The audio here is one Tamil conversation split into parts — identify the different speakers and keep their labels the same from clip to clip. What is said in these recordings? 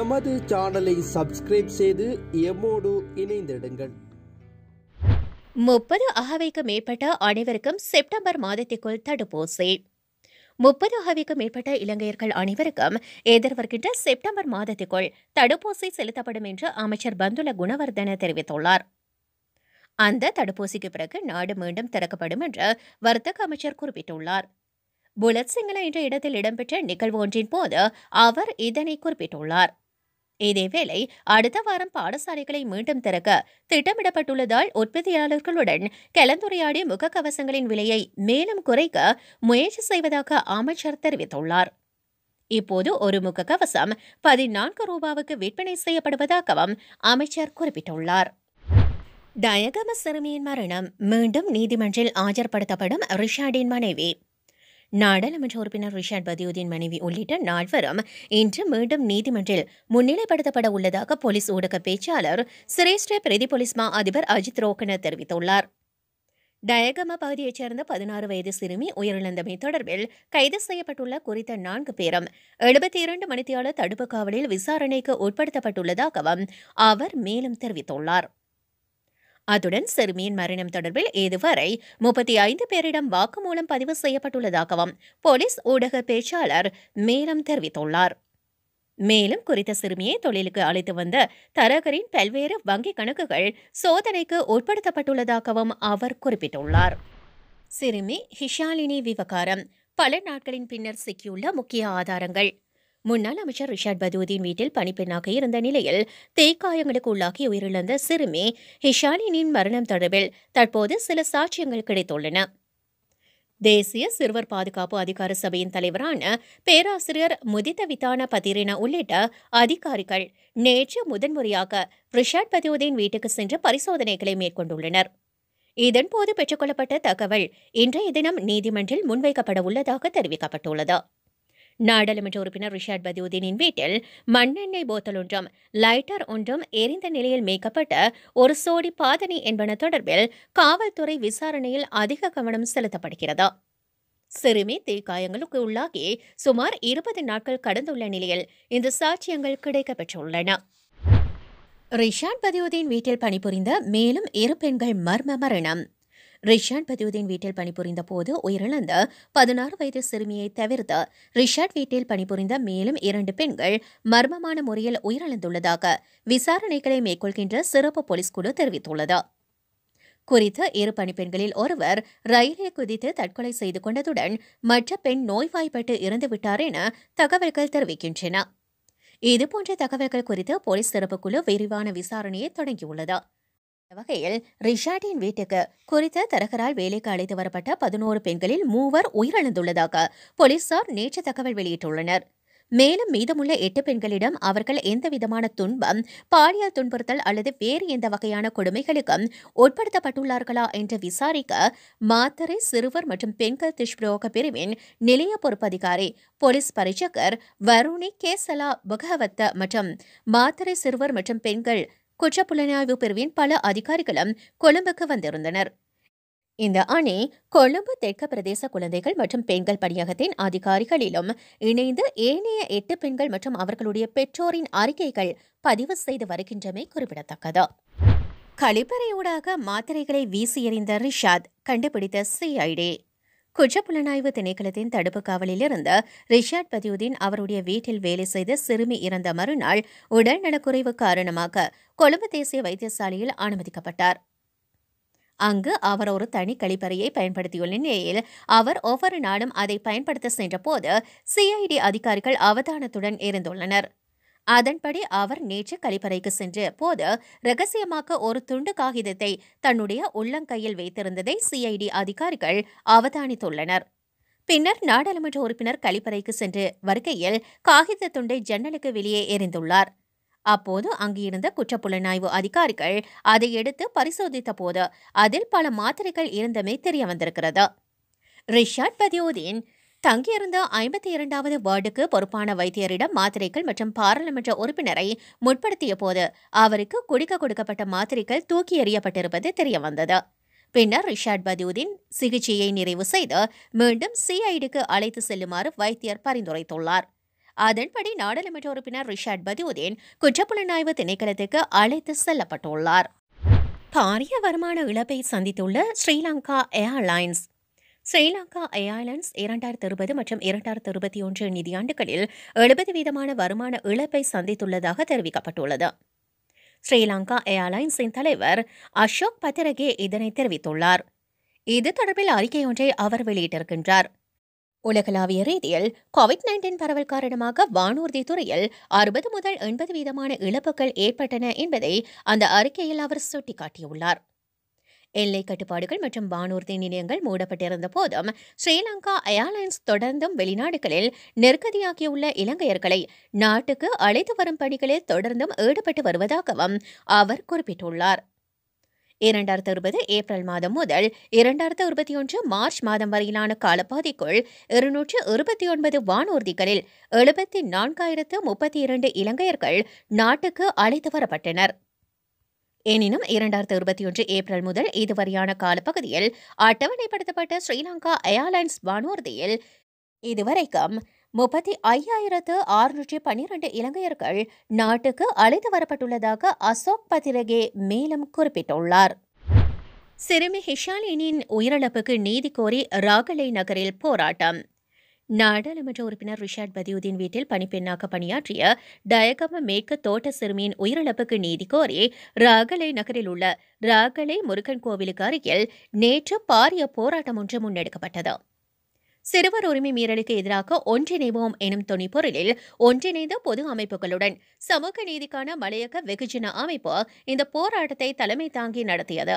Speaker 1: எமது சேனலை சப்ஸ்கிரைப் செய்து எம்மோடு இணைந்திடுங்கள் முப்பது அகவைக்கு மேற்பட்ட அனைவருக்கும் செப்டம்பர் மாதத்திற்குள் தடுப்பூசி முப்பது அகவைக்கு மேற்பட்ட இலங்கையர்கள் அனைவருக்கும் எதிர்வருகின்ற செப்டம்பர் மாதத்திற்குள் தடுப்பூசி செலுத்தப்படும் என்று அமைச்சர் பந்துல குணவர்தன தெரிவித்துள்ளார் அந்த தடுப்பூசிக்கு பிறகு நாடு மீண்டும் திறக்கப்படும் என்று வர்த்தக அமைச்சர் குறிப்பிட்டுள்ளார் புலத் சிங்கள என்ற இடத்தில் இடம்பெற்ற நிகழ்வு ஒன்றின் போது அவர் இதனை குறிப்பிட்டுள்ளார் இதேவேளை அடுத்த வாரம் பாடசாலைகளை மீண்டும் திறக்க திட்டமிடப்பட்டுள்ளதால் உற்பத்தியாளர்களுடன் கலந்துரையாடி முகக்கவசங்களின் விலையை மேலும் குறைக்க முயற்சி செய்வதாக அமைச்சர் தெரிவித்துள்ளார் இப்போது ஒரு முகக்கவசம் பதினான்கு ரூபாவுக்கு விற்பனை செய்யப்படுவதாகவும் அமைச்சர் குறிப்பிட்டுள்ளார் டயகம சிறுமியின் மரணம் மீண்டும் நீதிமன்றில் ஆஜர்படுத்தப்படும் ரிஷாடின் மனைவி நாடாளுமன்ற உறுப்பினர் ரிஷாட் பதியுதீன் மனைவி உள்ளிட்ட நால்வரும் இன்று மீண்டும் நீதிமன்றில் முன்னிலைப்படுத்தப்பட உள்ளதாக போலீஸ் ஊடக பேச்சாளர் சிரேஷ்ட பிரதி போலீஸ் மா அதிபர் அஜித் ரோகன தெரிவித்துள்ளார் டயகம பகுதியைச் சேர்ந்த பதினாறு வயது சிறுமி உயிரிழந்தமை தொடர்பில் கைது செய்யப்பட்டுள்ள குறித்த நான்கு பேரும் எழுபத்தி இரண்டு மணித்தியாள தடுப்பு காவலில் விசாரணைக்கு உட்படுத்தப்பட்டுள்ளதாகவும் அவர் மேலும் தெரிவித்துள்ளார் அத்துடன் சிறுமியின் மரணம் தொடர்பில் இதுவரை முப்பத்தி ஐந்து பேரிடம் வாக்குமூலம் பதிவு செய்யப்பட்டுள்ளதாகவும் போலீஸ் ஊடக பேச்சாளர் மேலும் தெரிவித்துள்ளார் மேலும் குறித்த சிறுமியை தொழிலுக்கு அழைத்து வந்த தரகரின் பல்வேறு வங்கிக் கணக்குகள் சோதனைக்கு உட்படுத்தப்பட்டுள்ளதாகவும் அவர் குறிப்பிட்டுள்ளார் சிறுமி ஹிஷாலினி விவகாரம் பல நாட்களின் பின்னர் சிக்கியுள்ள முக்கிய ஆதாரங்கள் முன்னாள் அமைச்சர் ரிஷாட் பதூதீன் வீட்டில் பணிப்பெண்ணாக இருந்த நிலையில் தேய்காயங்களுக்கு உள்ளாகி உயிரிழந்த சிறுமி ஹிஷானினின் மரணம் தொடர்பில் தற்போது சில சாட்சியங்கள் கிடைத்துள்ளன தேசிய சிறுவர் பாதுகாப்பு அதிகார சபையின் தலைவரான பேராசிரியர் முதித்த விதான பதிரின உள்ளிட்ட அதிகாரிகள் நேற்று முதன்முறையாக ரிஷாட் பதூதீன் வீட்டுக்கு சென்று பரிசோதனைகளை மேற்கொண்டுள்ளனர் இதன்போது பெற்றுக்கொள்ளப்பட்ட தகவல் இன்றைய தினம் நீதிமன்றில் முன்வைக்கப்பட உள்ளதாக தெரிவிக்கப்பட்டுள்ளது நாடாளுமன்ற உறுப்பினர் ரிஷாட் பதியுதீனின் வீட்டில் மண்ணெண்ணெய் போத்தல் ஒன்றும் லைட்டர் ஒன்றும் எரிந்த நிலையில் மேய்க்கப்பட்ட ஒரு சோடி பாதனை என்பன தொடர்பில் காவல்துறை விசாரணையில் அதிக கவனம் செலுத்தப்படுகிறது சிறுமி தீக்காயங்களுக்கு உள்ளாகி சுமார் இருபது நாட்கள் கடந்துள்ள நிலையில் இந்த சாட்சியங்கள் கிடைக்கப்பெற்றுள்ளன ரிஷாட் பதியுதீன் வீட்டில் பணிபுரிந்த மேலும் இரு பெண்கள் மர்ம மரணம் ரிஷாட் பதியுதீன் வீட்டில் பணிபுரிந்த போது உயிரிழந்த பதினாறு வயது சிறுமியை தவிர்த்து ரிஷாட் வீட்டில் பணிபுரிந்த மேலும் இரண்டு பெண்கள் மர்மமான முறையில் உயிரிழந்துள்ளதாக விசாரணைகளை மேற்கொள்கின்ற சிறப்பு போலீஸ் குழு தெரிவித்துள்ளது குறித்த இரு பணிப்பெண்களில் ஒருவர் ரயிலில் குதித்து தற்கொலை செய்து கொண்டதுடன் மற்ற பெண் நோய்வாய்ப்பட்டு இறந்துவிட்டார் என தகவல்கள் தெரிவிக்கின்றன இதுபோன்ற தகவல்கள் குறித்து போலீஸ் சிறப்பு குழு விரிவான விசாரணையை தொடங்கியுள்ளது வகையில் ரிஷாட்டின் வீட்டுக்கு குறித்த தரகரால் வேலைக்கு அழைத்து வரப்பட்ட பதினோரு பெண்களில் மூவர் உயிரிழந்துள்ளதாக போலீசார் நேற்று தகவல் வெளியிட்டுள்ளனர் மேலும் மீதமுள்ள எட்டு பெண்களிடம் அவர்கள் எந்தவிதமான துன்பம் பாலியல் துன்புறுத்தல் அல்லது வேறு எந்த வகையான கொடுமைகளுக்கும் உட்படுத்தப்பட்டுள்ளார்களா என்று விசாரிக்க மாத்தரை சிறுவர் மற்றும் பெண்கள் துஷ்பிரோக பிரிவின் நிலைய பொறுப்பதிகாரி போலீஸ் பரீட்சகர் வருணி கேசலா புகவத்த மற்றும் மாத்தரை சிறுவர் மற்றும் பெண்கள் குற்றப்புலனாய்வு பிரிவின் பல அதிகாரிகளும் கொழும்புக்கு வந்திருந்தனர் இந்த அணி கொழும்பு தெற்கு பிரதேச குழந்தைகள் மற்றும் பெண்கள் பணியகத்தின் அதிகாரிகளிலும் இணைந்து ஏனைய எட்டு பெண்கள் மற்றும் அவர்களுடைய பெற்றோரின் அறிக்கைகள் பதிவு செய்து வருகின்றமை குறிப்பிடத்தக்கது கழிப்பறையூடாக மாத்திரைகளை வீசி எறிந்த ரிஷாத் கண்டுபிடித்த சிஐடி குற்றப்புலனாய்வு திணைக்களத்தின் தடுப்பு காவலில் இருந்த ரிஷாட் பதியுதீன் அவருடைய வீட்டில் வேலை செய்த சிறுமி இறந்த மறுநாள் உடல் நலக்குறைவு காரணமாக கொழும்பு தேசிய வைத்தியசாலையில் அனுமதிக்கப்பட்டார் அங்கு அவர் ஒரு தனி கழிப்பறையை பயன்படுத்தியுள்ள நிலையில் அவர் ஒவ்வொரு நாளும் அதை பயன்படுத்த சென்றபோது சிஐடி அதிகாரிகள் அவதானத்துடன் இருந்துள்ளனா் அதன்படி அவர் நேற்று கழிப்பறைக்கு சென்று போது ரகசியமாக ஒரு துண்டு காகிதத்தை தன்னுடைய உள்ளங்கையில் வைத்திருந்ததை சிஐடி அதிகாரிகள் அவதானித்துள்ளனர் பின்னர் நாடாளுமன்ற உறுப்பினர் கழிப்பறைக்கு சென்று வருகையில் காகித துண்டை ஜன்னலுக்கு வெளியே எறிந்துள்ளார் அப்போது அங்கிருந்த குற்றப்புலனாய்வு அதிகாரிகள் அதை எடுத்து பரிசோதித்த போது அதில் பல மாத்திரைகள் இருந்தமே தெரியவந்திருக்கிறது ரிஷாட் பதியோதீன் தங்கியிருந்த ஐம்பத்தி இரண்டாவது வார்டுக்கு பொறுப்பான வைத்தியரிடம் மாத்திரைகள் மற்றும் பாராளுமன்ற உறுப்பினரை முற்படுத்திய போது அவருக்கு குடிக்க கொடுக்கப்பட்ட மாத்திரைகள் தூக்கி எறியப்பட்டிருப்பது தெரியவந்தது பின்னர் ரிஷாட் பதியுதீன் சிகிச்சையை நிறைவு செய்து மீண்டும் சிஐடிக்கு அழைத்து செல்லுமாறு வைத்தியர் பரிந்துரைத்துள்ளார் அதன்படி நாடாளுமன்ற உறுப்பினர் ரிஷாட் பதியுதீன் குற்றப்புலனாய்வு திணைக்களத்துக்கு அழைத்து செல்லப்பட்டுள்ளார் பாரிய வருமான இழப்பை சந்தித்துள்ள ஸ்ரீலங்கா ஏர்லைன்ஸ் ஸ்ரீலங்கா ஏர்லைன்ஸ் இரண்டாயிரத்து இருபது மற்றும் இரண்டாயிரத்து இருபத்தி ஒன்று நிதியாண்டுகளில் எழுபது வீதமான வருமான இழப்பை சந்தித்துள்ளதாக தெரிவிக்கப்பட்டுள்ளது ஸ்ரீலங்கா ஏர்லைன்ஸின் தலைவர் அசோக் பத்திரகே இதனை தெரிவித்துள்ளார் இது தொடர்பில் அறிக்கை ஒன்றை அவர் வெளியிட்டிருக்கின்றார் உலகளாவிய ரீதியில் கோவிட் நைன்டீன் பரவல் காரணமாக வானூர்தி துறையில் அறுபது முதல் எண்பது வீதமான இழப்புகள் ஏற்பட்டன என்பதை அந்த அறிக்கையில் அவர் சுட்டிக்காட்டியுள்ளார் எல்லை கட்டுப்பாடுகள் மற்றும் வானூர்தி நிலையங்கள் மூடப்பட்டிருந்த போதும் ஸ்ரீலங்கா ஏர்லைன்ஸ் தொடர்ந்தும் வெளிநாடுகளில் நெருக்கடியாகியுள்ள இலங்கையர்களை நாட்டுக்கு அழைத்து வரும் பணிகளில் தொடர்ந்தும் ஈடுபட்டு வருவதாகவும் அவர் குறிப்பிட்டுள்ளார் இரண்டாயிரத்து இருபது ஏப்ரல் மாதம் முதல் இரண்டாயிரத்து இருபத்தி ஒன்று மார்ச் மாதம் வரையிலான காலப்பாதிக்குள் இருநூற்று இருபத்தி ஒன்பது வானூர்திகளில் எழுபத்தி நான்காயிரத்து முப்பத்தி இரண்டு இலங்கையர்கள் நாட்டுக்கு அழைத்து வரப்பட்டனர் எனினும் இரண்டாயிரத்தி இருபத்தி ஒன்று ஏப்ரல் முதல் இதுவரையான காலப்பகுதியில் அட்டவணைப்படுத்தப்பட்ட ஸ்ரீலங்கா ஏர்லைன்ஸ் வானூர்தியில் இதுவரைக்கும் முப்பத்தி ஐயாயிரத்து அறுநூற்றி பன்னிரண்டு இலங்கையர்கள் நாட்டுக்கு அழைத்து வரப்பட்டுள்ளதாக அசோக் பத்திரகே மேலும் குறிப்பிட்டுள்ளார் சிறுமி ஹிஷாலினின் உயிரிழப்புக்கு நீதி கோரி ராகலை நகரில் போராட்டம் நாடாளுமன்ற உறுப்பினர் ரிஷாட் பதியுதீன் வீட்டில் பணிப்பெண்ணாக பணியாற்றிய டயகம மேற்கு தோட்ட சிறுமியின் உயிரிழப்புக்கு நீதி கோரி ராகலை நகரில் உள்ள ராகலை முருகன் கோவிலுக்கு அருகில் நேற்று பாரிய போராட்டம் ஒன்று முன்னெடுக்கப்பட்டது சிறுவர் உரிமை மீறலுக்கு எதிராக ஒன்றிணைவோம் எனும் துணிப்பொருளில் ஒன்றிணைந்த பொது அமைப்புகளுடன் சமூக நீதிக்கான மலையக வெகுஜன அமைப்பு இந்த போராட்டத்தை தலைமை தாங்கி நடத்தியது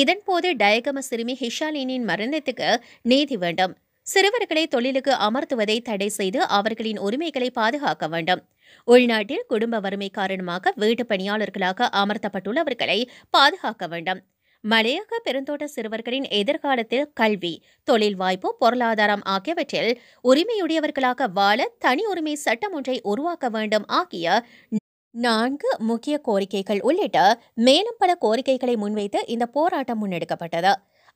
Speaker 1: இதன்போது டயகம சிறுமி ஹிஷாலினின் மரணத்துக்கு நீதி வேண்டும் சிறுவர்களை தொழிலுக்கு அமர்த்துவதை தடை செய்து அவர்களின் உரிமைகளை பாதுகாக்க வேண்டும் உள்நாட்டில் குடும்ப வறுமை காரணமாக வீட்டு பணியாளர்களாக அமர்த்தப்பட்டுள்ளவர்களை பாதுகாக்க வேண்டும் மலையக பெருந்தோட்ட சிறுவர்களின் எதிர்காலத்தில் கல்வி தொழில் வாய்ப்பு பொருளாதாரம் ஆகியவற்றில் உரிமையுடையவர்களாக வாழ தனி உரிமை சட்டம் ஒன்றை உருவாக்க வேண்டும் ஆகிய நான்கு முக்கிய கோரிக்கைகள் உள்ளிட்ட மேலும் பல கோரிக்கைகளை முன்வைத்து இந்த போராட்டம் முன்னெடுக்கப்பட்டது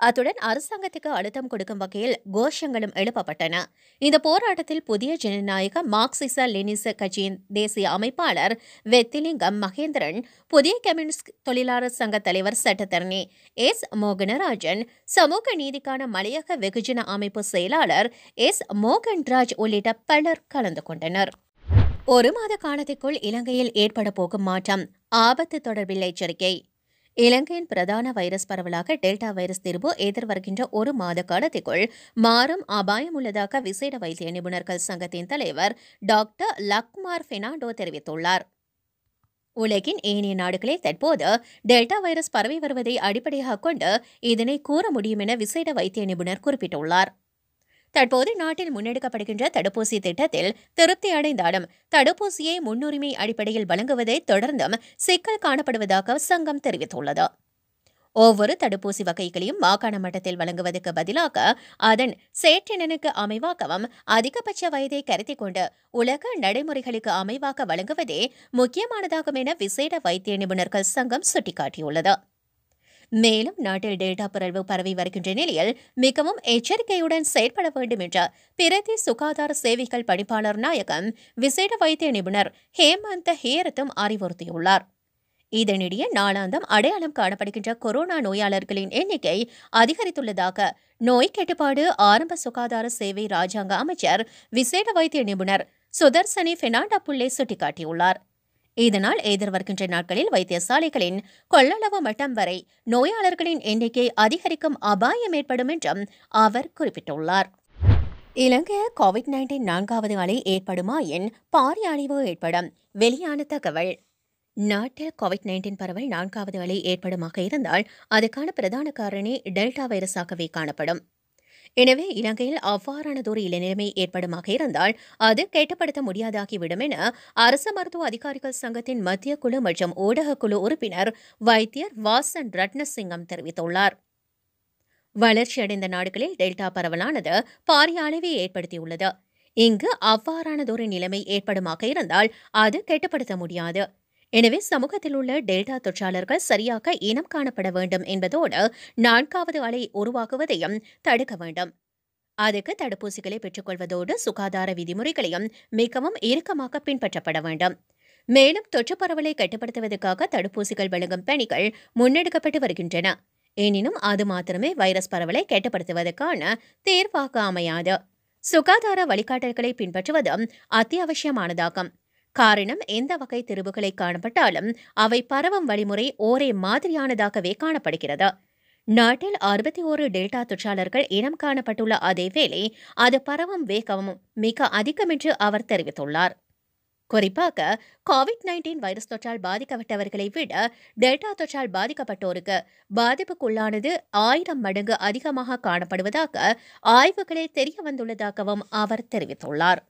Speaker 1: அத்துடன் அரசாங்கத்துக்கு அழுத்தம் கொடுக்கும் வகையில் கோஷங்களும் எழுப்பப்பட்டன இந்த போராட்டத்தில் புதிய ஜனநாயக மார்க்சிச லெனிச கட்சியின் தேசிய அமைப்பாளர் வெத்திலிங்கம் மகேந்திரன் புதிய கம்யூனிஸ்ட் தொழிலாளர் சங்க தலைவர் சட்டத்தரணி எஸ் மோகனராஜன் சமூக நீதிக்கான மலையக வெகுஜன அமைப்பு செயலாளர் எஸ் மோகன்ராஜ் உள்ளிட்ட பலர் கலந்து கொண்டனர் ஒரு மாத காலத்திற்குள் இலங்கையில் ஏற்பட போகும் மாற்றம் ஆபத்து தொடர்பில் எச்சரிக்கை இலங்கையின் பிரதான வைரஸ் பரவலாக டெல்டா வைரஸ் தீர்வு எதிர்வருகின்ற ஒரு மாத காலத்திற்குள் மாறும் அபாயம் உள்ளதாக விசேட வைத்திய நிபுணர்கள் சங்கத்தின் தலைவர் டாக்டர் லக்மார் பெனாண்டோ தெரிவித்துள்ளார் உலகின் ஏனைய நாடுகளில் தற்போது டெல்டா வைரஸ் பரவி வருவதை அடிப்படையாக கொண்டு இதனை கூற முடியும் என விசேட வைத்திய நிபுணர் குறிப்பிட்டுள்ளார் தற்போது நாட்டில் முன்னெடுக்கப்படுகின்ற தடுப்பூசி திட்டத்தில் திருப்தி அடைந்தாலும் தடுப்பூசியை முன்னுரிமை அடிப்படையில் வழங்குவதை தொடர்ந்தும் சிக்கல் காணப்படுவதாக சங்கம் தெரிவித்துள்ளது ஒவ்வொரு தடுப்பூசி வகைகளையும் மாகாண மட்டத்தில் வழங்குவதற்கு பதிலாக அதன் சேற்றினனுக்கு அமைவாகவும் அதிகபட்ச வயதை கருத்திக் கொண்டு உலக நடைமுறைகளுக்கு அமைவாக வழங்குவதே முக்கியமானதாகும் என விசேட வைத்திய நிபுணர்கள் சங்கம் சுட்டிக்காட்டியுள்ளது மேலும் நாட்டில் டெல்டா பிறழ்வு பரவி வருகின்ற நிலையில் மிகவும் எச்சரிக்கையுடன் செயற்பட வேண்டும் என்று பிரதி சுகாதார சேவைகள் பணிப்பாளர் நாயகம் விசேட வைத்திய நிபுணர் ஹேமந்த ஹேரத்தும் அறிவுறுத்தியுள்ளார் இதனிடையே நாளாந்தம் அடையாளம் காணப்படுகின்ற கொரோனா நோயாளர்களின் எண்ணிக்கை அதிகரித்துள்ளதாக நோய் கட்டுப்பாடு ஆரம்ப சுகாதார சேவை ராஜாங்க அமைச்சர் விசேட வைத்திய நிபுணர் சுதர்சனி பெர்னாண்டா புள்ளே சுட்டிக்காட்டியுள்ளார் இதனால் எதிர்வருகின்ற நாட்களில் வைத்தியசாலைகளின் கொள்ளளவு மட்டம் வரை நோயாளர்களின் எண்ணிக்கை அதிகரிக்கும் அபாயம் ஏற்படும் என்றும் அவர் குறிப்பிட்டுள்ளார் இலங்கை கோவிட் நைன்டீன் நான்காவது அலை ஏற்படுமா என் பாரிய அழிவு ஏற்படும் வெளியான தகவல் நாட்டில் கோவிட் நைன்டீன் பரவல் நான்காவது அலை ஏற்படுமாக இருந்தால் அதுக்கான பிரதான காரணி டெல்டா வைரஸாகவே காணப்படும் எனவே இலங்கையில் அவ்வாறானதொரு இளநிலைமை ஏற்படுமாக இருந்தால் அது கேட்டப்படுத்த முடியாதாகிவிடும் என அரசு மருத்துவ அதிகாரிகள் சங்கத்தின் மத்திய குழு மற்றும் ஊடக குழு உறுப்பினர் வைத்தியர் வாசன் ரட்னசிங்கம் தெரிவித்துள்ளார் வளர்ச்சியடைந்த நாடுகளில் டெல்டா பரவலானது பாரிய அளவை ஏற்படுத்தியுள்ளது இங்கு அவ்வாறானதொரு நிலைமை ஏற்படுமாக இருந்தால் அது கெட்டுப்படுத்த முடியாது எனவே சமூகத்தில் உள்ள டெல்டா தொற்றாளர்கள் சரியாக இனம் காணப்பட வேண்டும் என்பதோடு நான்காவது அலை உருவாக்குவதையும் தடுக்க வேண்டும் அதுக்கு தடுப்பூசிகளை பெற்றுக்கொள்வதோடு சுகாதார விதிமுறைகளையும் மிகவும் இறுக்கமாக பின்பற்றப்பட வேண்டும் மேலும் தொற்று பரவலை கட்டுப்படுத்துவதற்காக தடுப்பூசிகள் வழங்கும் பணிகள் முன்னெடுக்கப்பட்டு வருகின்றன எனினும் அது மாத்திரமே வைரஸ் பரவலை கட்டுப்படுத்துவதற்கான தேர்வாக அமையாது சுகாதார வழிகாட்டல்களை பின்பற்றுவதும் அத்தியாவசியமானதாகும் காரணம் எந்த வகை திருவுகளை காணப்பட்டாலும் அவை பரவும் வழிமுறை ஒரே மாதிரியானதாகவே காணப்படுகிறது நாட்டில் அறுபத்தி ஓரு டெல்டா தொற்றாளர்கள் இனம் காணப்பட்டுள்ள அதேவேளை அது பரவும் வேகமும் மிக அதிகம் என்று அவர் தெரிவித்துள்ளார் குறிப்பாக கோவிட் நைன்டீன் வைரஸ் தொற்றால் பாதிக்கப்பட்டவர்களை விட டெல்டா தொற்றால் பாதிக்கப்பட்டோருக்கு பாதிப்புக்குள்ளானது ஆயிரம் மடங்கு அதிகமாக காணப்படுவதாக ஆய்வுகளில் தெரியவந்துள்ளதாகவும் அவர் தெரிவித்துள்ளார்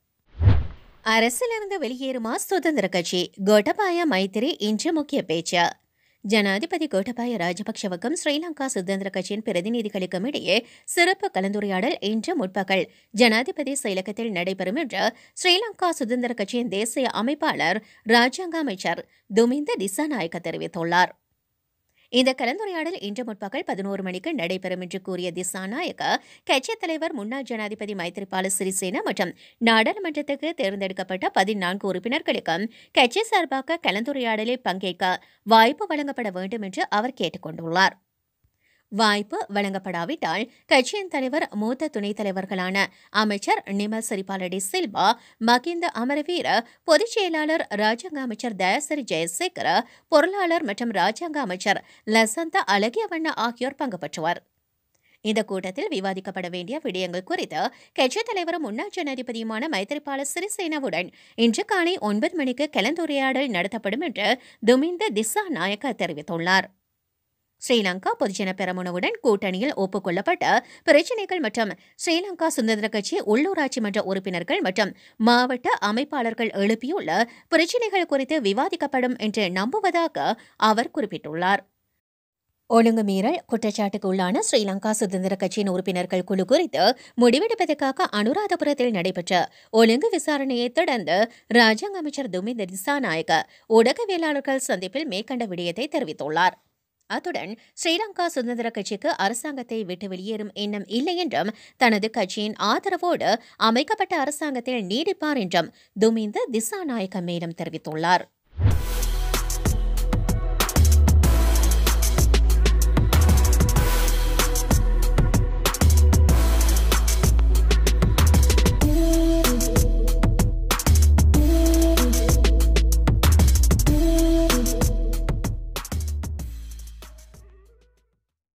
Speaker 1: அரசிலிருந்து வெளியேறுமா சுதந்திர கட்சி கோட்டபாய மைத்திரி இன்று முக்கிய பேச்சு ஜனாதிபதி கோட்டபாய ராஜபக்சவுக்கும் ஸ்ரீலங்கா சுதந்திர கட்சியின் பிரதிநிதிகளுக்கும் இடையே சிறப்பு கலந்துரையாடல் இன்று முற்பகல் ஜனாதிபதி செயலகத்தில் நடைபெறும் என்று ஸ்ரீலங்கா சுதந்திர கட்சியின் தேசிய அமைப்பாளர் ராஜாங்க அமைச்சர் துமிந்த திசாநாயக்க தெரிவித்துள்ளார் இந்த கலந்துரையாடல் இன்று முற்பகல் பதினோரு மணிக்கு நடைபெறும் என்று கூறிய திசாநாயக்க கட்சித் தலைவர் முன்னாள் ஜனாதிபதி மைத்ரிபால சிறிசேனா மற்றும் நாடாளுமன்றத்துக்கு தேர்ந்தெடுக்கப்பட்ட பதினான்கு உறுப்பினர்களுக்கும் கட்சி சார்பாக கலந்துரையாடலில் பங்கேற்க வாய்ப்பு வழங்கப்பட வேண்டும் என்று அவர் கேட்டுக் வாய்ப்பு வழங்கப்படாவிட்டால் கட்சியின் தலைவர் மூத்த துணைத் தலைவர்களான அமைச்சர் நிமல் சிரிபாலடி சில்வா மகிந்த அமரவீர பொதுச் செயலாளர் ராஜாங்க அமைச்சர் தயாசிரி ஜெயசேகர் பொருளாளர் மற்றும் ராஜாங்க அமைச்சர் லசந்த அழகியவண்ண ஆகியோர் பங்கு பெற்றுவர் இந்த கூட்டத்தில் விவாதிக்கப்பட வேண்டிய விடயங்கள் குறித்து கட்சித் தலைவரும் முன்னாள் ஜனாதிபதியுமான மைத்திரிபால சிறிசேனாவுடன் இன்று காலை ஒன்பது மணிக்கு கலந்துரையாடல் நடத்தப்படும் என்று துமிந்த திசா நாயக்கர் தெரிவித்துள்ளார் ஸ்ரீலங்கா பொதுஜன பெரமுனவுடன் கூட்டணியில் ஒப்புக்கொள்ளப்பட்ட பிரச்சினைகள் மற்றும் ஸ்ரீலங்கா சுதந்திர கட்சி உள்ளூராட்சி மன்ற உறுப்பினர்கள் மற்றும் மாவட்ட அமைப்பாளர்கள் எழுப்பியுள்ள பிரச்சினைகள் குறித்து விவாதிக்கப்படும் என்று நம்புவதாக அவர் குறிப்பிட்டுள்ளார் ஒழுங்கு மீறல் குற்றச்சாட்டுக்கு உள்ளான ஸ்ரீலங்கா சுதந்திர கட்சியின் உறுப்பினர்கள் குழு குறித்து முடிவெடுப்பதற்காக அனுராதபுரத்தில் நடைபெற்ற ஒழுங்கு விசாரணையை தொடர்ந்து ராஜாங்க அமைச்சர் துமிந்த திசாநாயக ஊடகவியலாளர்கள் சந்திப்பில் மேற்கண்ட விடயத்தை தெரிவித்துள்ளார் அத்துடன் ஸ்ரீலங்கா சுதந்திர கட்சிக்கு அரசாங்கத்தை விட்டு வெளியேறும் எண்ணம் இல்லை என்றும் தனது கட்சியின் ஆதரவோடு அமைக்கப்பட்ட அரசாங்கத்தில் நீடிப்பார் என்றும் துமிந்த திசாநாயக்க மேலும் தெரிவித்துள்ளார்